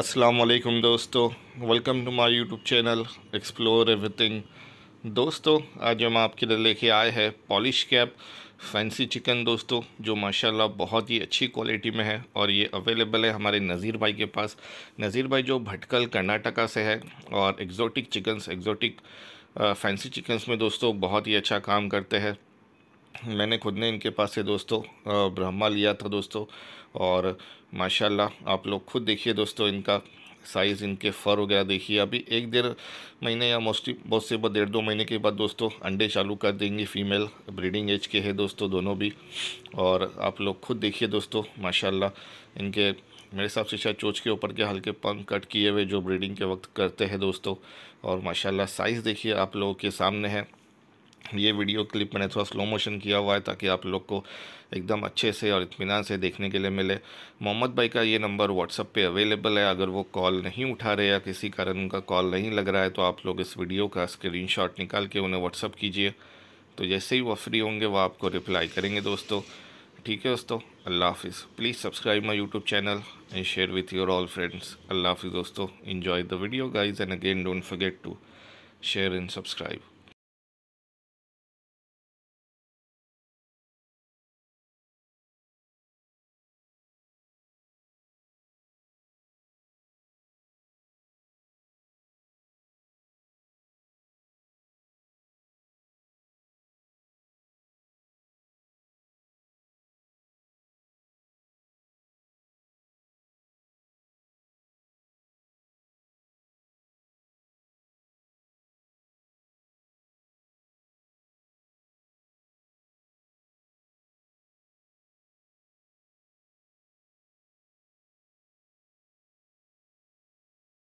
अस्सलाम वालेकुम दोस्तों welcome to my YouTube channel explore everything दोस्तों आज हम आपके लिए लेके आए हैं पॉलिश कैप फैंसी चिकन दोस्तों जो माशाल्लाह बहुत ही अच्छी क्वालिटी में है और ये अवेलेबल है हमारे नज़ीर भाई के पास नज़ीर भाई जो भटकल कर्नाटका से है और exotic chickens exotic fancy chickens में दोस्तों बहुत ही अच्छा काम करते हैं मैंने खुद ने इनके पास से दोस्तों ब्रह्मा लिया था दोस्तों और माशाल्लाह आप लोग खुद देखिए दोस्तों इनका साइज़ इनके फ़र वगैरह देखिए अभी एक डेढ़ महीने या मोस्टली बहुत से बहुत डेढ़ दो महीने के बाद दोस्तों अंडे चालू कर देंगे फीमेल ब्रीडिंग एज के हैं दोस्तों दोनों भी और आप लोग खुद देखिए दोस्तों माशाल्लाह इनके मेरे हिसाब से शायद चोच के ऊपर के हल्के पंख कट किए हुए जो ब्रीडिंग के वक्त करते हैं दोस्तों और माशाल्लाह साइज़ देखिए आप लोगों के सामने है ये वीडियो क्लिप मैंने थोड़ा स्लो मोशन किया हुआ है ताकि आप लोग को एकदम अच्छे से और इतमान से देखने के लिए मिले मोहम्मद भाई का ये नंबर व्हाट्सअप पे अवेलेबल है अगर वो कॉल नहीं उठा रहे या किसी कारण उनका कॉल नहीं लग रहा है तो आप लोग इस वीडियो का स्क्रीन निकाल के उन्हें व्हाट्सअप कीजिए तो जैसे ही वह फ्री होंगे वह आपको रिप्लाई करेंगे दोस्तों ठीक है दोस्तों अल्लाह हाफिज़ please subscribe my YouTube channel and share with your all friends अल्लाह हाफिज़ दोस्तों enjoy the video guys and again don't forget to share and subscribe